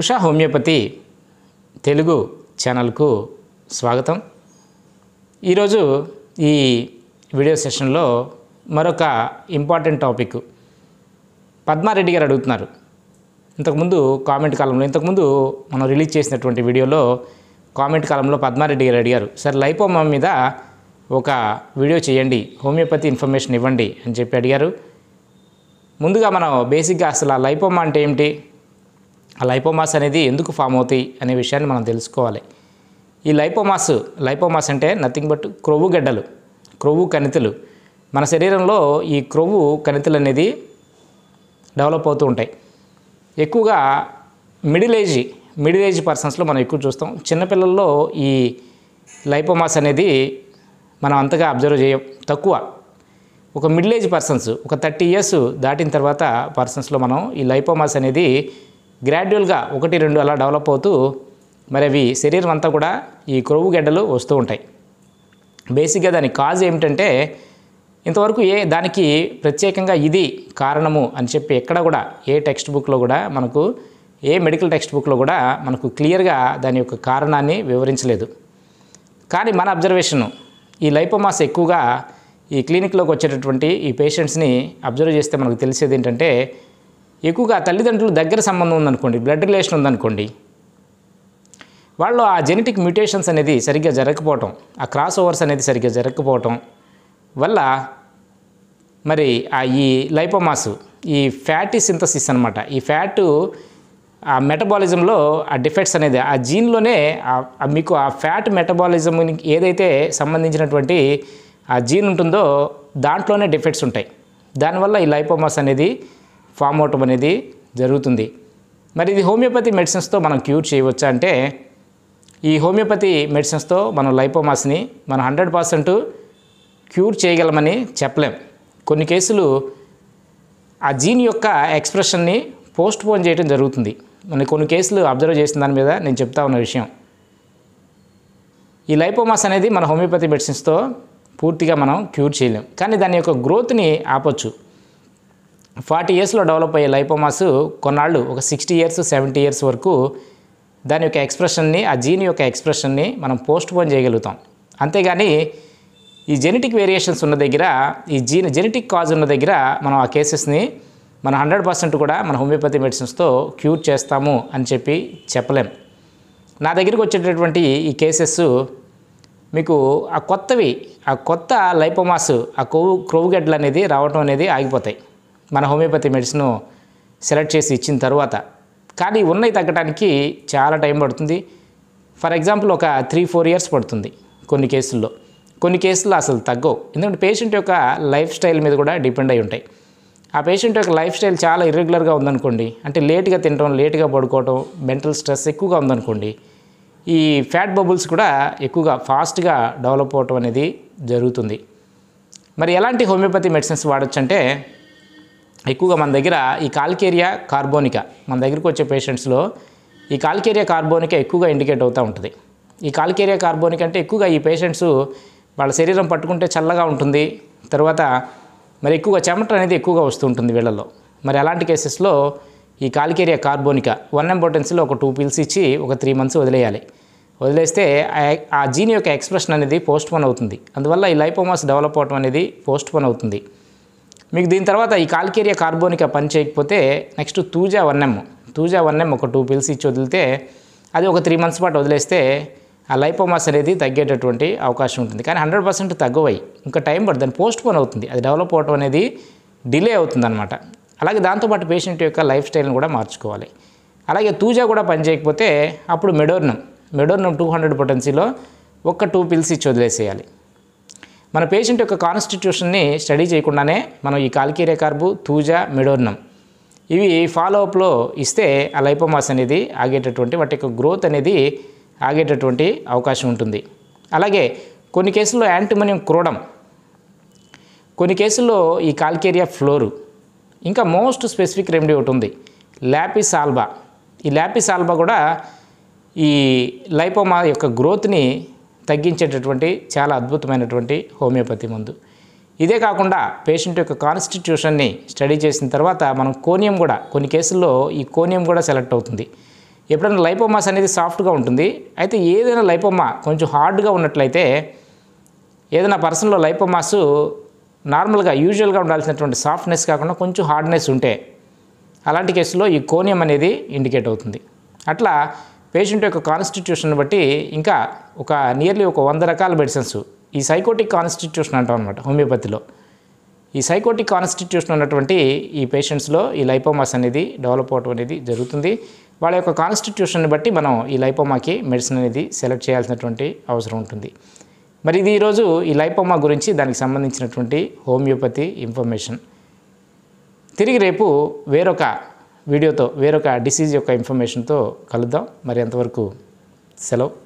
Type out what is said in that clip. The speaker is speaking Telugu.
ఉషా హోమియోపతి తెలుగు ఛానల్కు స్వాగతం ఈరోజు ఈ వీడియో సెషన్లో మరొక ఇంపార్టెంట్ టాపిక్ పద్మారెడ్డి గారు అడుగుతున్నారు ఇంతకుముందు కామెంట్ కాలంలో ఇంతకుముందు మనం రిలీజ్ చేసినటువంటి వీడియోలో కామెంట్ కాలంలో పద్మారెడ్డి గారు అడిగారు సార్ లైపోమా మీద ఒక వీడియో చేయండి హోమియోపతి ఇన్ఫర్మేషన్ ఇవ్వండి అని చెప్పి అడిగారు ముందుగా మనం బేసిక్గా అసలు లైపోమా అంటే ఏమిటి ఆ లైపోమాస్ అనేది ఎందుకు ఫామ్ అవుతాయి అనే విషయాన్ని మనం తెలుసుకోవాలి ఈ లైపోమాస్ లైపోమాస్ అంటే నథింగ్ బట్ క్రొవ్వు గడ్డలు క్రొవ్వు కణితులు మన శరీరంలో ఈ క్రొవ్వు కణితులు అనేది డెవలప్ అవుతూ ఉంటాయి ఎక్కువగా మిడిల్ ఏజ్ మిడిల్ ఏజ్ పర్సన్స్లో మనం ఎక్కువ చూస్తాం చిన్నపిల్లల్లో ఈ లైపోమాస్ అనేది మనం అంతగా అబ్జర్వ్ చేయం తక్కువ ఒక మిడిల్ ఏజ్ పర్సన్స్ ఒక థర్టీ ఇయర్స్ దాటిన తర్వాత పర్సన్స్లో మనం ఈ లైపోమాస్ అనేది గ్రాడ్యువల్గా ఒకటి రెండు అలా డెవలప్ అవుతూ మరి అవి శరీరం అంతా కూడా ఈ క్రొవ్వు గడ్డలు వస్తూ ఉంటాయి బేసిక్గా దాని కాజ్ ఏమిటంటే ఇంతవరకు ఏ దానికి ప్రత్యేకంగా ఇది కారణము అని చెప్పి ఎక్కడ కూడా ఏ టెక్స్ట్ బుక్లో కూడా మనకు ఏ మెడికల్ టెక్స్ట్ బుక్లో కూడా మనకు క్లియర్గా దాని యొక్క కారణాన్ని వివరించలేదు కానీ మన అబ్జర్వేషను ఈ లైపోమాస్ ఎక్కువగా ఈ క్లినిక్లోకి వచ్చేటటువంటి ఈ పేషెంట్స్ని అబ్జర్వ్ చేస్తే మనకు తెలిసేది ఏంటంటే ఎక్కువగా తల్లిదండ్రులు దగ్గర సంబంధం ఉందనుకోండి బ్లడ్ రిలేషన్ ఉందనుకోండి వాళ్ళు ఆ జెనెటిక్ మ్యూటేషన్స్ అనేది సరిగ్గా జరగకపోవటం ఆ క్రాస్ ఓవర్స్ అనేది సరిగ్గా జరగకపోవటం వల్ల మరి ఆ ఈ లైపోమాస్ ఈ ఫ్యాటీ సింథసిస్ అనమాట ఈ ఫ్యాటు ఆ మెటబాలిజంలో ఆ డిఫెక్ట్స్ అనేది ఆ జీన్లోనే మీకు ఆ ఫ్యాట్ మెటబాలిజం ఏదైతే సంబంధించినటువంటి ఆ జీన్ ఉంటుందో దాంట్లోనే డిఫెక్ట్స్ ఉంటాయి దానివల్ల ఈ లైపోమాస్ అనేది ఫామ్ అవటం అనేది జరుగుతుంది మరి ఇది హోమియోపతి మెడిసిన్స్తో మనం క్యూర్ చేయవచ్చా అంటే ఈ హోమియోపతి మెడిసిన్స్తో మనం లైపోమాస్ని మనం హండ్రెడ్ పర్సెంట్ క్యూర్ చేయగలమని చెప్పలేం కొన్ని కేసులు ఆ జీన్ యొక్క ఎక్స్ప్రెషన్ని పోస్ట్ పోన్ చేయడం జరుగుతుంది మన కొన్ని కేసులు అబ్జర్వ్ చేసిన దాని మీద నేను చెప్తా ఉన్న విషయం ఈ లైపోమాస్ అనేది మన హోమియోపతి మెడిసిన్స్తో పూర్తిగా మనం క్యూర్ చేయలేం కానీ దాని యొక్క గ్రోత్ని ఆపొచ్చు ఫార్టీ ఇయర్స్లో డెవలప్ అయ్యే లైపోమాస్ కొన్నాళ్ళు ఒక సిక్స్టీ ఇయర్స్ సెవెంటీ ఇయర్స్ వరకు దాని యొక్క ఎక్స్ప్రెషన్ని ఆ జీన్ యొక్క ఎక్స్ప్రెషన్ని మనం పోస్ట్ పోన్ చేయగలుగుతాం అంతేగాని ఈ జెనెటిక్ వేరియేషన్స్ ఉన్న దగ్గర ఈ జీన్ జెనెటిక్ కాజ్ ఉన్న దగ్గర మనం ఆ కేసెస్ని మనం హండ్రెడ్ పర్సెంట్ కూడా మన హోమియోపతి మెడిసిన్స్తో క్యూర్ చేస్తాము అని చెప్పి చెప్పలేం నా దగ్గరికి వచ్చేటటువంటి ఈ కేసెస్ మీకు ఆ కొత్తవి ఆ కొత్త లైపోమాస్ ఆ కొవ్వు క్రొవ్వుగడ్డలు అనేది రావటం అనేది ఆగిపోతాయి మన హోమియోపతి మెడిసిన్ సెలెక్ట్ చేసి ఇచ్చిన తర్వాత కానీ ఉన్నవి తగ్గడానికి చాలా టైం పడుతుంది ఫర్ ఎగ్జాంపుల్ ఒక త్రీ ఫోర్ ఇయర్స్ పడుతుంది కొన్ని కేసుల్లో కొన్ని కేసుల్లో అసలు తగ్గవు ఎందుకంటే పేషెంట్ యొక్క లైఫ్ స్టైల్ మీద కూడా డిపెండ్ అయి ఉంటాయి ఆ పేషెంట్ యొక్క లైఫ్ స్టైల్ చాలా ఇర్రెగ్యులర్గా ఉందనుకోండి అంటే లేట్గా తినడం లేట్గా పడుకోవడం మెంటల్ స్ట్రెస్ ఎక్కువగా ఉందనుకోండి ఈ ఫ్యాట్ బబుల్స్ కూడా ఎక్కువగా ఫాస్ట్గా డెవలప్ అవటం అనేది జరుగుతుంది మరి ఎలాంటి హోమియోపతి మెడిసిన్స్ వాడచ్చు అంటే ఎక్కువగా మన దగ్గర ఈ కాల్కేరియా కార్బోనికా మన దగ్గరికి వచ్చే పేషెంట్స్లో ఈ కాల్కేరియా కార్బోనికా ఎక్కువగా ఇండికేట్ అవుతూ ఉంటుంది ఈ కాల్కేరియా కార్బోనిక్ అంటే ఎక్కువగా ఈ పేషెంట్స్ వాళ్ళ శరీరం పట్టుకుంటే చల్లగా ఉంటుంది తర్వాత మరి ఎక్కువగా చెమట అనేది ఎక్కువగా వస్తుంటుంది వీళ్ళలో మరి అలాంటి కేసెస్లో ఈ కాల్కేరియా కార్బోనికా వన్ ఎంపోర్టెన్స్లో ఒక టూ పిల్స్ ఇచ్చి ఒక త్రీ మంత్స్ వదిలేయాలి వదిలేస్తే ఆ జీన్ యొక్క ఎక్స్ప్రెషన్ అనేది పోస్ట్ పోన్ అవుతుంది అందువల్ల ఈ లైపోమాస్ డెవలప్ అవటం అనేది పోస్ట్ పోన్ అవుతుంది మీకు దీని తర్వాత ఈ కాల్కేరియా కార్బోనిక పని చేయకపోతే next thuja M thuja one M ఒక టూ పిల్స్ ఇచ్చి వదిలితే అది ఒక త్రీ మంత్స్ పాటు వదిలేస్తే ఆ లైపోమాస్ అనేది తగ్గేటటువంటి అవకాశం ఉంటుంది కానీ హండ్రెడ్ పర్సెంట్ తగ్గవాయి ఇంకా టైం పడుతుంది పోస్ట్ పోన్ అవుతుంది అది డెవలప్ అవటం అనేది డిలే అవుతుంది అనమాట అలాగే దాంతోపాటు పేషెంట్ యొక్క లైఫ్ స్టైల్ని కూడా మార్చుకోవాలి అలాగే తూజా కూడా పనిచేయకపోతే అప్పుడు మెడోర్నం మెడోర్నం టూ హండ్రెడ్ పొటెన్సీలో ఒక్క టూ పిల్స్ ఇచ్చి వదిలేసేయాలి మన పేషెంట్ యొక్క కాన్స్టిట్యూషన్ని స్టడీ చేయకుండానే మనం ఈ కాల్కీరే కార్బు తూజా మెడోర్నం ఇవి ఫాలోఅప్లో ఇస్తే ఆ లైపోమాస్ అనేది ఆగేటటువంటి వాటి యొక్క గ్రోత్ అనేది ఆగేటటువంటి అవకాశం ఉంటుంది అలాగే కొన్ని కేసుల్లో యాంటిమోనియం క్రోడం కొన్ని కేసుల్లో ఈ కాల్కేరియా ఫ్లోరు ఇంకా మోస్ట్ స్పెసిఫిక్ రెమెడీ ఒకటి ఉంది ల్యాపిస్ ఆల్బా ఈ ల్యాపిస్ ఆల్బా కూడా ఈ లైపోమా యొక్క గ్రోత్ని తగ్గించేటటువంటి చాలా అద్భుతమైనటువంటి హోమియోపతి మందు ఇదే కాకుండా పేషెంట్ యొక్క కాన్స్టిట్యూషన్ని స్టడీ చేసిన తర్వాత మనం కోనియం కూడా కొన్ని కేసుల్లో ఈ కోనియం కూడా సెలెక్ట్ అవుతుంది ఎప్పుడైనా లైపోమాస్ అనేది సాఫ్ట్గా ఉంటుంది అయితే ఏదైనా లైపోమా కొంచెం హార్డ్గా ఉన్నట్లయితే ఏదైనా పర్సన్లో లైపోమాస్ నార్మల్గా యూజువల్గా ఉండాల్సినటువంటి సాఫ్ట్నెస్ కాకుండా కొంచెం హార్డ్నెస్ ఉంటే అలాంటి కేసులో ఈ కోనియం అనేది ఇండికేట్ అవుతుంది అట్లా పేషెంట్ యొక్క కాన్స్టిట్యూషన్ బట్టి ఇంకా ఒక నియర్లీ ఒక వంద రకాల మెడిసిన్స్ ఈ సైకోటిక్ కాన్స్టిట్యూషన్ అంటాం అనమాట హోమియోపతిలో ఈ సైకోటిక్ కాన్స్టిట్యూషన్ ఉన్నటువంటి ఈ పేషెంట్స్లో ఈ లైపోమాస్ అనేది డెవలప్ అవటం అనేది జరుగుతుంది వాళ్ళ యొక్క కాన్స్టిట్యూషన్ని బట్టి మనం ఈ లైపోమాకి మెడిసిన్ అనేది సెలెక్ట్ చేయాల్సినటువంటి అవసరం ఉంటుంది మరి ఇది ఈరోజు ఈ లైపోమా గురించి దానికి సంబంధించినటువంటి హోమియోపతి ఇన్ఫర్మేషన్ తిరిగి రేపు వేరొక వీడియోతో వేరొక డిసీజ్ యొక్క ఇన్ఫర్మేషన్తో కలుద్దాం మరి అంతవరకు సెలవు